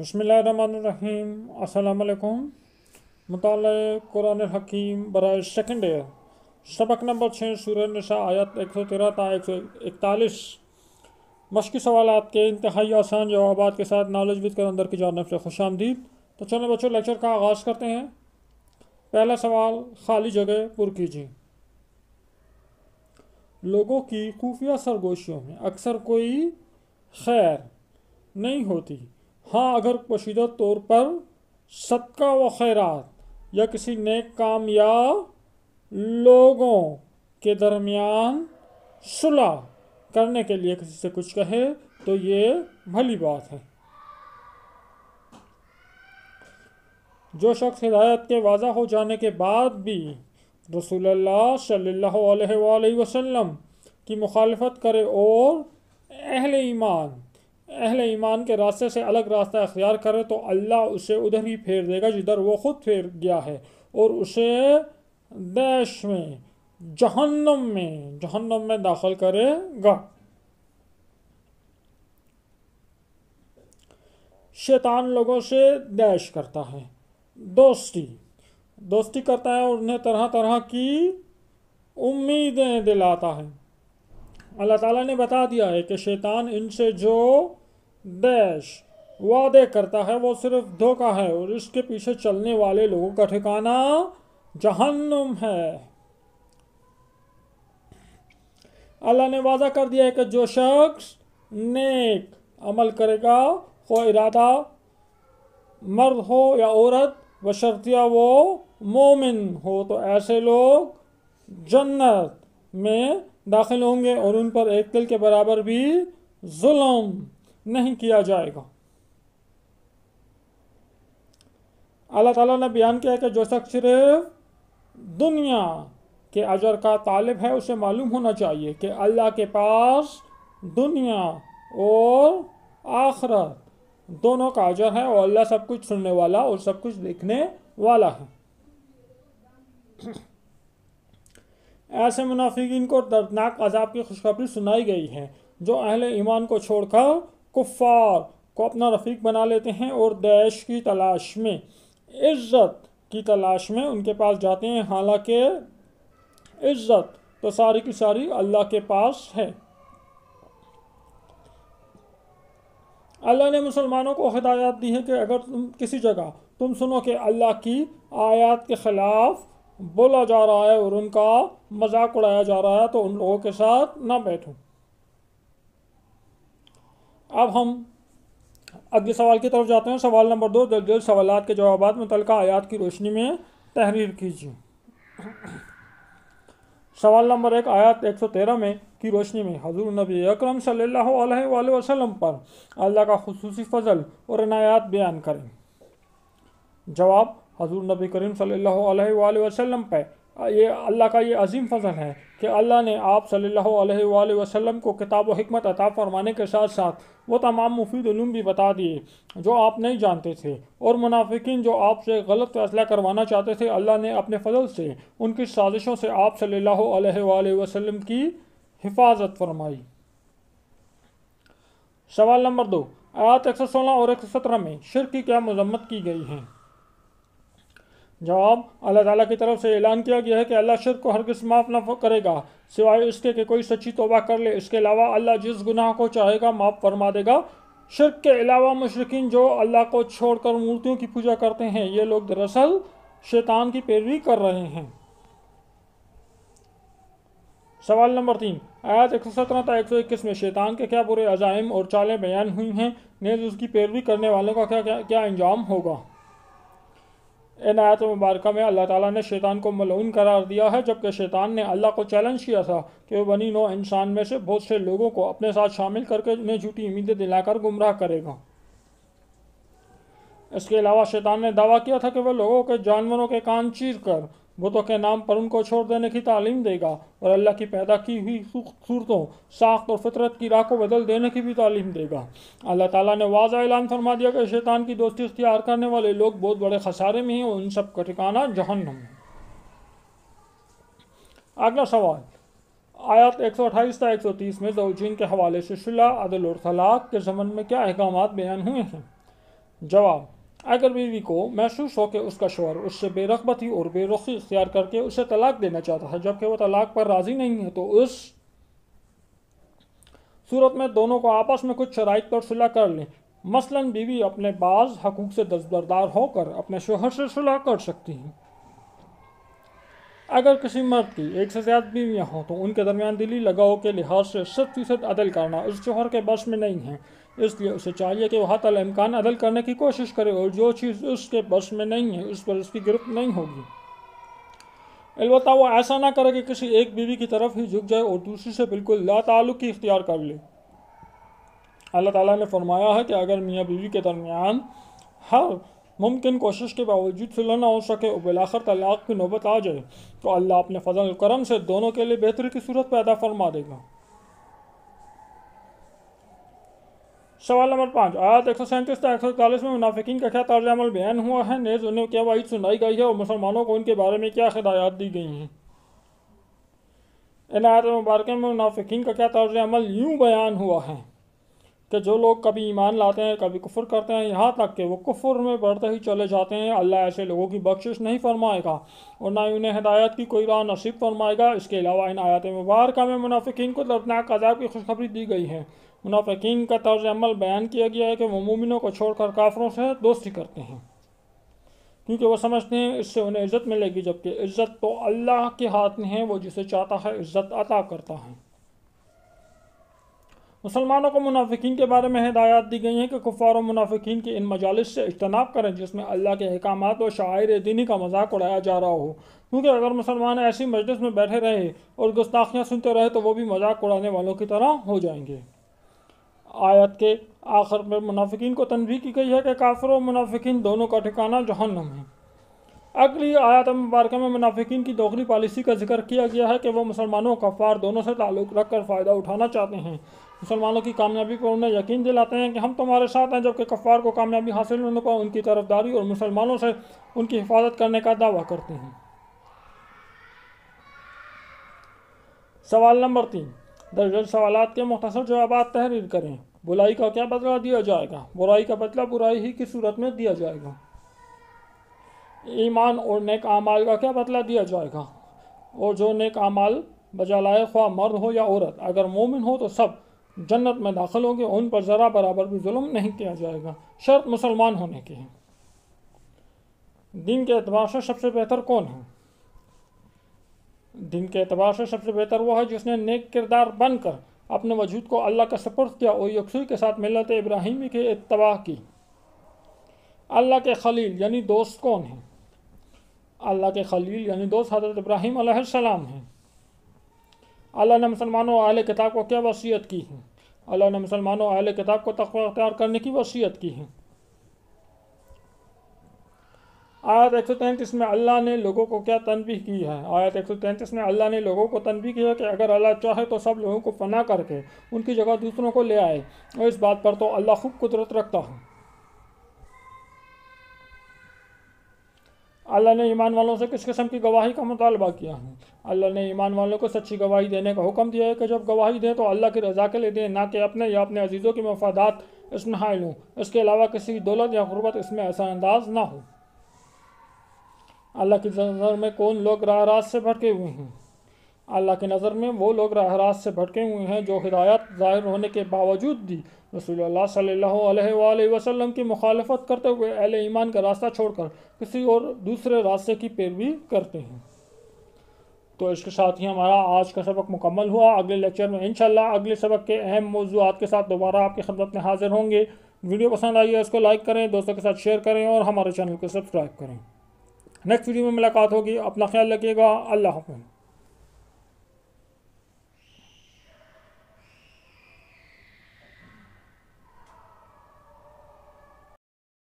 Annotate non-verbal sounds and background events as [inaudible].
बसमीम असलकुम मताल कुरान हकीम बर सेकेंड ईयर सबक नंबर छः सूरह नशा आयत एक सौ तेरह था एक सौ इकतालीस मश्क़ी सवाल के इंतहाई आसान जवाब के साथ नॉलेज विद कर अंदर की जानब से खुश आमदीद तो चलो बच्चों लेक्चर का आगाज़ करते हैं पहला सवाल खाली जगह पुर कीजिए लोगों की खुफिया सरगोशियों में अक्सर कोई खैर नहीं होती हाँ अगर पोशीदा तौर पर सदका व खैरात या किसी नेक काम या लोगों के दरमियान सुलह करने के लिए किसी से कुछ कहे तो ये भली बात है जो शख्स हिदायत के वाजा हो जाने के बाद भी रसूल सल्लल्लाहु अलैहि वसल्लम की मुखालफत करे और अहल ईमान अहल ईमान के रास्ते से अलग रास्ता अख्तियार करे तो अल्लाह उसे उधर ही फेर देगा जिधर वो ख़ुद फेर गया है और उसे देश में जहन्नम में जहन्नम में दाखिल करेगा शैतान लोगों से दैश करता है दोस्ती दोस्ती करता है और उन्हें तरह तरह की उम्मीदें दिलाता है अल्लाह ताला ने बता दिया है कि शैतान इनसे जो डैश वादे करता है वो सिर्फ धोखा है और इसके पीछे चलने वाले लोगों का ठिकाना जहन्नुम है अल्लाह ने वादा कर दिया है कि जो शख्स नेक अमल करेगा हो इरादा मर्द हो या औरत बशर्तिया वो मोमिन हो तो ऐसे लोग जन्नत में दाखिल होंगे और उन पर एक दिल के बराबर भी जुल्म नहीं किया जाएगा अल्लाह ताला ने बयान किया कि जो शख्स सिर्फ दुनिया के अजर का तालिब है उसे मालूम होना चाहिए कि अल्लाह के पास दुनिया और आखरत दोनों का अजर है और अल्लाह सब कुछ सुनने वाला और सब कुछ देखने वाला है [clears throat] ऐसे मुनाफिकीन को दर्दनाक अजाब की खुशखबरी सुनाई गई है जो अहले ईमान को छोड़कर कुफ़ार को अपना रफ़ीक बना लेते हैं और दैश की तलाश में इज़्ज़त की तलाश में उनके पास जाते हैं हालांकि इज़्ज़त तो सारी की सारी अल्लाह के पास है अल्लाह ने मुसलमानों को हदायत दी है कि अगर तुम किसी जगह तुम सुनो कि अल्लाह की आयत के ख़िलाफ़ बोला जा रहा है और उनका मजाक उड़ाया जा रहा है तो उन लोगों के साथ ना बैठो अब हम अगले सवाल की तरफ जाते हैं सवाल नंबर दो दर्ज सवाल के जवाब मुतल आयात की रोशनी में तहरीर कीजिए सवाल नंबर एक आयत 113 में की रोशनी में हजूर नबी अकरम सल्लल्लाहु अलैहि वसल्लम पर अल्लाह का खसूसी फजल और इनायात बयान करें जवाब हजूर नबी करीम सल्लल्लाहु अलैहि वसल्लम पर ये अल्लाह का ये अजीम फजल है कि अल्लाह ने आप सल्लल्लाहु अलैहि वसल्लम को किताब व हमत अता फरमाने के साथ साथ वो तमाम मुफीद उलूम भी बता दिए जो आप नहीं जानते थे और मुनाफिकिन जो आपसे गलत फैसला करवाना चाहते थे अल्लाह ने अपने फजल से उनकी साजिशों से आप सल्लल्लाहु अलैहि वसल्लम की हिफाजत फरमाई सवाल नंबर दो आयत एक सौ सोलह और एक सौ सत्रह में शिर की क्या मजम्मत की गई है जवाब अल्लाह ताला की तरफ से ऐलान किया गया है कि अल्लाह शिर को हर किस माफ़ न करेगा सिवाय इसके कि कोई सच्ची तोबा कर ले इसके अलावा अल्लाह जिस गुनाह को चाहेगा माफ़ फरमा देगा शिरक के अलावा मशरकिन जो अल्लाह को छोड़कर मूर्तियों की पूजा करते हैं ये लोग दरअसल शैतान की पैरवी कर रहे हैं सवाल नंबर तीन आयात एक सौ सत्रह था एक सौ इक्कीस में शैतान के क्या बुरे अजाइम और चालें बयान हुई हैं नज़ उसकी पैरवी करने वालों का क्या क्या, क्या अंजाम होगा इन आयत मुबारक में अल्लाह ताला ने शैतान को मलून करार दिया है जबकि शैतान ने अल्लाह को चैलेंज किया था कि वह बनी नौ इंसान में से बहुत से लोगों को अपने साथ शामिल करके उन्हें झूठी उम्मीदें दिलाकर गुमराह करेगा इसके अलावा शैतान ने दावा किया था कि वह लोगों के जानवरों के कान चीर कर बुतों के नाम पर उनको छोड़ देने की तालीम देगा और अल्लाह की पैदा की हुई सूरतों साख्त और फितरत की राह को बदल देने की भी तालीम देगा अल्लाह ताला ने वाजा ऐलान फरमा दिया कि शैतान की दोस्ती इख्तियार करने वाले लोग बहुत बड़े खसारे में हैं और उन सब का ठिकाना जहन्नम है अगला सवाल आयात 128 से 130 में जवजीन के हवाले से शुला अदल और तलाक के जमन में क्या अहकाम बयान हुए हैं जवाब अगर बीवी को महसूस हो कि उसका शोहर उससे बेरगबती और बेरुखी इख्तियार करके उसे तलाक देना चाहता है जबकि वह तलाक पर राज़ी नहीं है तो उस सूरत में दोनों को आपस में कुछ शराइ पर सुलह कर लें मसलन बीवी अपने बाज़ हकूक़ से दस्तबरदार होकर अपने शोहर से सुलह कर सकती हैं अगर किसी मर्द की एक से ज़्यादा बीवियाँ हों तो उनके दरमियान दिली लगाव के लिहाज से शत फ़ीसद अदल करना उस शोहर के बस में नहीं है इसलिए उसे चाहिए कि वह हाथ अदल करने की कोशिश करे और जो चीज़ उसके बस में नहीं है उस पर उसकी गिरफ्त नहीं होगी अलबत् वह ऐसा ना करे कि किसी एक बीवी की तरफ ही झुक जाए और दूसरी से बिल्कुल लातलुक की इख्तियार कर ले अल्लाह ताला ने फरमाया है कि अगर मियाँ बीवी के दरमियान हर मुमकिन कोशिश के बावजूद सुलह ना हो सके और बिलाखर तलाक की नौबत आ जाए तो अल्लाह अपने फजल करम से दोनों के लिए बेहतरी की सूरत पैदा फरमा देगा सवाल नंबर पाँच आयत एक सौ सैंतीस एक सौ इकतालीस में मुनाफिकीन का क्या तर्ज अमल बयान हुआ है नेज उन्हें क्या वाइद सुनाई गई है और मुसलमानों को उनके बारे में क्या हिदायत दी गई हैं इन आयत मुबारक में मुनाफिकीन का क्या तर्ज अमल यूँ बयान हुआ है कि जो लोग कभी ईमान लाते हैं कभी कुफर करते हैं यहाँ तक कि वो कुफर में बढ़ते ही चले जाते हैं अल्लाह ऐसे लोगों की बख्शिश नहीं फरमाएगा और ना ही उन्हें हिदायत की कोई राह नसीब फरमाएगा इसके अलावा इन आयत मुबारक में मुनाफिकीन को दर्दनाक अजाब की खुशखबरी दी गई है मुनाफिकीन का तर्ज अमल बयान किया गया है कि वो मोमिनों को छोड़कर काफरों से दोस्ती करते हैं क्योंकि वो समझते हैं इससे उन्हें इज़्ज़त मिलेगी जबकि इज़्ज़त तो अल्लाह के हाथ में है वो जिसे चाहता है इज़्ज़त अता करता है मुसलमानों को मुनाफिकीन के बारे में हिदायत दी गई हैं कि कुफ़ार और मुनाफिकीन के इन मजालस से इजतनाब करें जिसमें अल्लाह के अहकाम और शायर दीनी का मजाक उड़ाया जा रहा हो क्योंकि अगर मुसलमान ऐसी मजलिस में बैठे रहे और गुस्ताखियाँ सुनते रहे तो वो भी मजाक उड़ाने वालों की तरह हो जाएंगे आयत के आखिर में मुनाफिकीन को तनवी की गई है कि काफिर और मुनाफिकीन दोनों का ठिकाना जहन्नम है अगली आयत मुबारक में मुनाफिकीन की दोगली पॉलिसी का जिक्र किया गया है कि वह मुसलमानों कफ़ार दोनों से ताल्लुक़ रखकर फ़ायदा उठाना चाहते हैं मुसलमानों की कामयाबी पर उन्हें यकीन दिलाते हैं कि हम तुम्हारे साथ हैं जबकि कफ़ार को कामयाबी हासिल होने पर उनकी तरफदारी और मुसलमानों से उनकी हिफाजत करने का दावा करते हैं सवाल नंबर तीन दर्जन सवाल के मुख्तर जवाब तहरीर करें बुराई का क्या बदला दिया जाएगा बुराई का बदला बुराई ही की सूरत में दिया जाएगा ईमान और नेक आमाल का क्या बदला दिया जाएगा और जो नेक आमाल बजा लाए ख्वा मर्द हो या औरत अगर मोमिन हो तो सब जन्नत में दाखिल होंगे उन पर ज़रा बराबर भी जुल्म नहीं किया जाएगा शर्त मुसलमान होने की है दिन के अतबार से सबसे बेहतर कौन है दिन के अतबार से सबसे बेहतर वो है जिसने नेक किरदार बनकर अपने वजूद को अल्लाह का सपर्द किया और यकसुई के साथ मिलत इब्राहिमी के इतवा की अल्लाह के खलील यानी दोस्त कौन हैं अल्लाह के खलील यानी दोस्त हज़रत इब्राहिम सलाम हैं अल्लाह ने मुसलमानों आल किताब को क्या वसीयत की है अल्लाह ने मुसलमानों आल किताब को तकवा करने की वसीयत की है आयत एक सौ तैंतीस में अल्लाह ने लोगों को क्या तनबी की है आयत एक सौ तैंतीस में अल्लाह ने लोगों को तनबी की है कि अगर अल्लाह चाहे तो सब लोगों को फना करके उनकी जगह दूसरों को ले आए और इस बात पर तो अल्लाह खूब कुदरत रखता है अल्लाह ने ईमान वालों से किस किस्म की गवाही का मुतालबा किया है अल्लाह ने ईमान वालों को सच्ची गवाही देने का हुक्म दिया है कि जब गवाही दें तो अल्लाह की रजा के लिए दें ना कि अपने या अपने अजीज़ों के मफादात इसमें हायल लूँ इसके अलावा किसी दौलत या गुरबत इसमें ऐसा अंदाज ना हो अल्लाह की नज़र में कौन लोग राह रात से भटके हुए हैं अल्लाह की नज़र में वो लोग राह रात से भटके हुए हैं जो हिदायत ज़ाहिर होने के बावजूद भी रसूल सल्लल्लाहु अलैहि वसल्लम की मुखालफत करते हुए अहल ईमान का रास्ता छोड़कर किसी और दूसरे रास्ते की पैरवी करते हैं तो इसके साथ ही हमारा आज का सबक मुकम्मल हुआ अगले लेक्चर में इनशाला अगले सबक के अहम मौजूद के साथ दोबारा आपकी खदमत में हाजिर होंगे वीडियो पसंद आई है उसको लाइक करें दोस्तों के साथ शेयर करें और हमारे चैनल को सब्सक्राइब करें नेक्स्ट वीडियो में मुलाकात होगी अपना ख्याल रखिएगा अल्लाह हाफिज़